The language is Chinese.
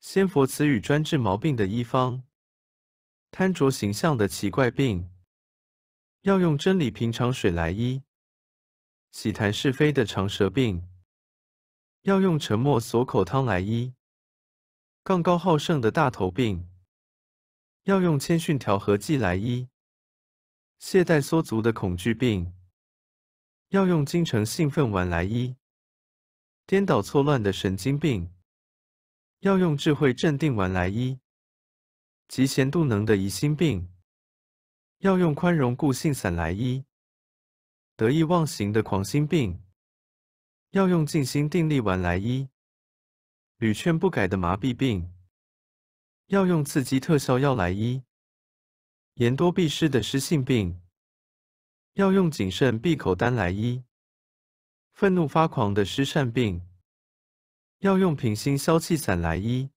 仙佛词语专治毛病的医方，贪着形象的奇怪病，要用真理平常水来医；喜谈是非的长舌病，要用沉默锁口汤来医；杠高好胜的大头病，要用谦逊调和剂来医；懈怠缩足的恐惧病，要用精诚兴奋丸来医；颠倒错乱的神经病。要用智慧镇定丸来医嫉贤妒能的疑心病；要用宽容固性散来医得意忘形的狂心病；要用静心定力丸来医屡劝不改的麻痹病；要用刺激特效药来医言多必失的失性病；要用谨慎闭口丹来医愤怒发狂的失善病。要用品心消气散来医。